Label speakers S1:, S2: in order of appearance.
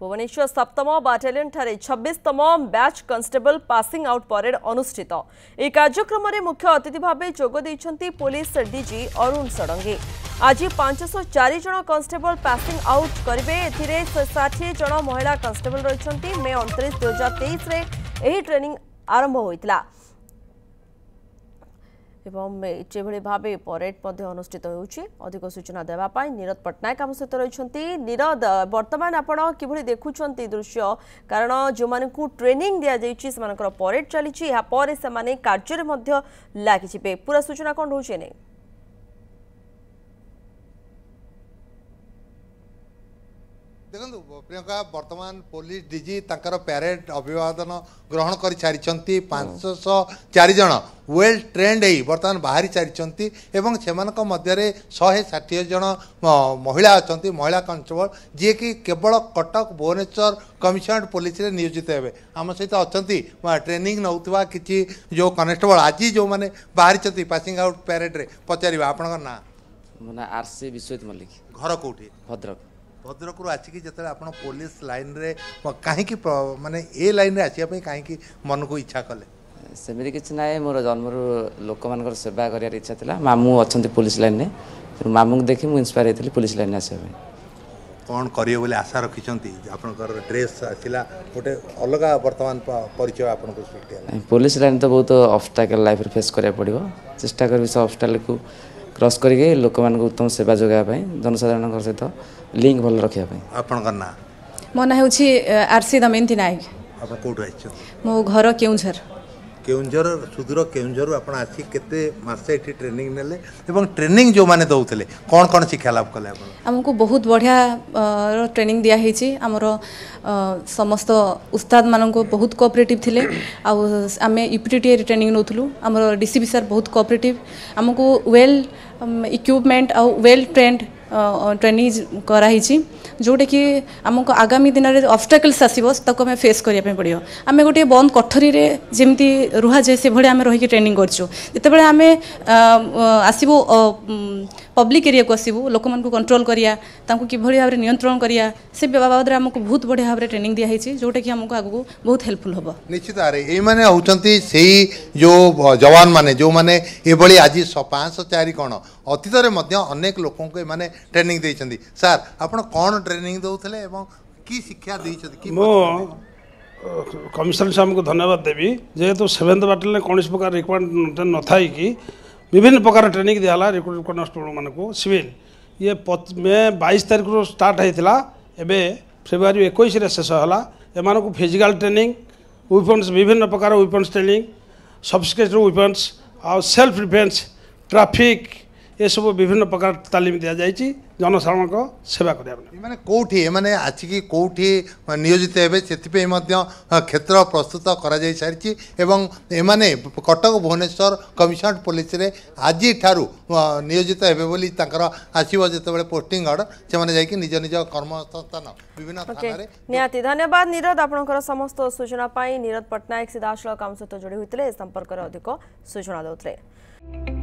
S1: ভুবনেশ্বর সপ্তম বাটালিয়নঠারে ছবিশতম batch constable passing out parade অনুষ্ঠিত এই কার্যক্রমে মুখ্য অতিথি ভাবে যোগ দিয়েছেন পুলিশ ডিজি অরুণ ষড়ঙ্গী আজ পাঁচশো চারি জন কনস্টেবল পাসিং আউট করবে এতে ষাঠিয়ে জন মহিলা কনস্টেবল রয়েছেন মে অনতিরিশ দুই হাজার তেইশে এই ট্রেনিং আরম্ভ হয়েছিল এবং যেভাবে ভাবে পরেড মধ্যে অনুষ্ঠিত হচ্ছে অধিক সূচনা দেওয়া পাই নীরদ পট্টনাক আমার সহ রয়েছেন নীরদ বর্তমান আপনার কিভাবে দেখুছেন দৃশ্য কারণ যে ট্রেনিং দিয়া যাই সে পরেড চালছে এরপরে সে কার্যের মধ্যে লাগিছে পুরা সূচনা কম রয়েছে নেই
S2: ଦେଖନ୍ତୁ ପ୍ରିୟଙ୍କା ବର୍ତ୍ତମାନ ପୋଲିସ ଡିଜି ତାଙ୍କର ପ୍ୟାରେଡ୍ ଅଭିବାଦନ ଗ୍ରହଣ କରି ସାରିଛନ୍ତି ପାଞ୍ଚଶହ ଚାରିଜଣ ୱେଲ୍ ଟ୍ରେଣ୍ଡ ହେଇ ବର୍ତ୍ତମାନ ବାହାରି ସାରିଛନ୍ତି ଏବଂ ସେମାନଙ୍କ ମଧ୍ୟରେ ଶହେ ଷାଠିଏ ଜଣ ମହିଳା ଅଛନ୍ତି ମହିଳା କନଷ୍ଟେବଳ ଯିଏକି କେବଳ କଟକ ଭୁବନେଶ୍ୱର କମିଶନରେଟ୍ ପୋଲିସରେ ନିୟୋଜିତ ହେବେ ଆମ ସହିତ ଅଛନ୍ତି ଟ୍ରେନିଂ ନେଉଥିବା କିଛି ଯେଉଁ କନେଷ୍ଟେବଳ ଆଜି ଯେଉଁମାନେ ବାହାରିଛନ୍ତି ପାସିଂ ଆଉଟ୍ ପ୍ୟାରେଡ଼ରେ ପଚାରିବା ଆପଣଙ୍କ ନାଁ ଆର୍ ସି ବିଶ୍ୱଜିତ ମଲ୍ଲିକ ଘର କେଉଁଠି ଭଦ୍ରକ ଭଦ୍ରକରୁ ଆସିକି ଯେତେବେଳେ ଆପଣ ପୋଲିସ ଲାଇନ୍ରେ କାହିଁକି ମାନେ ଏ ଲାଇନ୍ରେ ଆସିବା ପାଇଁ କାହିଁକି ମନକୁ ଇଚ୍ଛା କଲେ ସେମିତି କିଛି ନାହିଁ ମୋର ଜନ୍ମରୁ ଲୋକମାନଙ୍କର ସେବା କରିବାର ଇଚ୍ଛା ଥିଲା
S3: ମାମୁଁ ଅଛନ୍ତି ପୋଲିସ ଲାଇନ୍ରେ ତେଣୁ ମାମୁଁଙ୍କୁ ଦେଖି ମୁଁ ଇନ୍ସପାୟାର ହେଇଥିଲି ପୋଲିସ ଲାଇନ୍ରେ ଆସିବା ପାଇଁ
S2: କ'ଣ କରିବେ ବୋଲି ଆଶା ରଖିଛନ୍ତି ଆପଣଙ୍କର ଡ୍ରେସ୍ ଆସିଲା ଗୋଟେ ଅଲଗା ବର୍ତ୍ତମାନ ପରିଚୟ ଆପଣଙ୍କୁ ସୃଷ୍ଟି ହେଲା
S3: ପୋଲିସ ଲାଇନ୍ ତ ବହୁତ ଅବଷ୍ଟାକଲ୍ ଲାଇଫ୍ରେ ଫେସ୍ କରିବାକୁ ପଡ଼ିବ ଚେଷ୍ଟା କରିବି ସେ ଅବଷ୍ଟାକଲ୍କୁ କ୍ରସ୍ କରିକି ଲୋକମାନଙ୍କୁ ଉତ୍ତମ ସେବା ଯୋଗାଇବା ପାଇଁ ଜନସାଧାରଣଙ୍କ ସହିତ ଲିଙ୍କ୍ ଭଲ ରଖିବା ପାଇଁ ଆପଣଙ୍କ ନାଁ
S4: ମୋ ନାଁ ହେଉଛି ଆର୍ ସି ଦମୟନ୍ତୀ ନାୟକ କେଉଁଠୁ ଆସିଛ ମୋ ଘର କେଉଁଝର
S2: केर सुदूर केउंझर आप आसिकसे ट्रेनिंग ने ट्रेनिंग जो मैंने दौले कौन कौन शिक्षा लाभ कले
S4: आमको बहुत बढ़िया ट्रेनिंग दिखाई आमर समस्त उस्ताद मान बहुत कोअपरेटिव थे आम ए ट्रेनिंग नौलूँ आमर डीसीबी सर बहुत कोअपरेटिव आमको वेल इक्विपमेंट आउ वेल ट्रेंड ଟ୍ରେନିଂ କରାହେଇଛି ଯେଉଁଟାକି ଆମକୁ ଆଗାମୀ ଦିନରେ ଅବଷ୍ଟାକଲ୍ସ ଆସିବ ତାକୁ ଆମେ ଫେସ୍ କରିବା ପାଇଁ ପଡ଼ିବ ଆମେ ଗୋଟିଏ ବନ୍ଦ କୋଠରୀରେ ଯେମିତି ରୁହାଯାଏ ସେଭଳି ଆମେ ରହିକି ଟ୍ରେନିଂ କରୁଛୁ ଯେତେବେଳେ ଆମେ ଆସିବୁ पब्लिक एरियाକୁ ଆସିବୁ ଲୋକମାନଙ୍କୁ କଣ୍ଟ୍ରୋଲ କରିବା ତାଙ୍କୁ କିଭଳି ଭାବରେ ନିୟନ୍ତ୍ରଣ କରିବା ସେ ବାବଦରେ ଆମକୁ ବହୁତ ବଢ଼ିଆ ଭାବରେ ଟ୍ରେନିଂ ଦିଆହେଇଛି ଯେଉଁଟାକି ଆମକୁ ଆଗକୁ ବହୁତ ହେଲ୍ପଫୁଲ୍ ହେବ
S2: ନିଶ୍ଚିତ ଭାବରେ ଏଇମାନେ ହେଉଛନ୍ତି ସେଇ ଯେଉଁ ଯବାନମାନେ ଯେଉଁମାନେ ଏଭଳି ଆଜି ପାଞ୍ଚଶହ ଚାରି କ'ଣ ଅତୀତରେ ମଧ୍ୟ ଅନେକ ଲୋକଙ୍କୁ ଏମାନେ ଟ୍ରେନିଂ ଦେଇଛନ୍ତି ସାର୍ ଆପଣ କ'ଣ ଟ୍ରେନିଂ ଦେଉଥିଲେ ଏବଂ କି ଶିକ୍ଷା ଦେଇଛନ୍ତି ମୁଁ କମିଶନ ସାର୍ଙ୍କୁ ଧନ୍ୟବାଦ ଦେବି ଯେହେତୁ ସେଭେନ୍ଥ ବାଟାଲିୟନ୍ କୌଣସି ପ୍ରକାର ରିକ୍ୱାରମେଣ୍ଟ ନଥାଇକି विभिन्न प्रकार ट्रेनिंग दिला रिक्रुट कन्स्टेबल मानक सिविल ये मे बैश तारिख रु स्टार्ट होता एवं फेब्रुआरी एक शेष होगा एम को फिजिकाल ट्रेनिंग वेपन्स विभिन्न प्रकार वेपन्स ट्रेनिंग सबस्केट वेपन्स आउ सेल्फ डिफेन्स ट्राफिक ଏସବୁ ବିଭିନ୍ନ ପ୍ରକାର ତାଲିମ ଦିଆଯାଇଛି ଜନସାଧାରଣଙ୍କ ସେବା କରିବା ପାଇଁ ଏମାନେ କେଉଁଠି ଏମାନେ ଆସିକି କେଉଁଠି ନିୟୋଜିତ ହେବେ ସେଥିପାଇଁ ମଧ୍ୟ କ୍ଷେତ୍ର ପ୍ରସ୍ତୁତ କରାଯାଇ ସାରିଛି ଏବଂ ଏମାନେ କଟକ ଭୁବନେଶ୍ୱର କମିଶନରେଟ୍ ପୋଲିସରେ ଆଜିଠାରୁ ନିୟୋଜିତ ହେବେ ବୋଲି ତାଙ୍କର ଆସିବ ଯେତେବେଳେ ପୋଷ୍ଟିଂ ଅର୍ଡ଼ର ସେମାନେ ଯାଇକି ନିଜ ନିଜ କର୍ମସଂସ୍ଥାନ ବିଭିନ୍ନ ଥାନାରେ
S1: ନିହାତି ଧନ୍ୟବାଦ ନିରଦ ଆପଣଙ୍କର ସମସ୍ତ ସୂଚନା ପାଇଁ ନିରଦ ପଟ୍ଟନାୟକ ସିଧାସଳଖ ଆମ ସହିତ ଯୋଡ଼ି ହୋଇଥିଲେ ଏ ସମ୍ପର୍କରେ ଅଧିକ ସୂଚନା ଦେଉଥିଲେ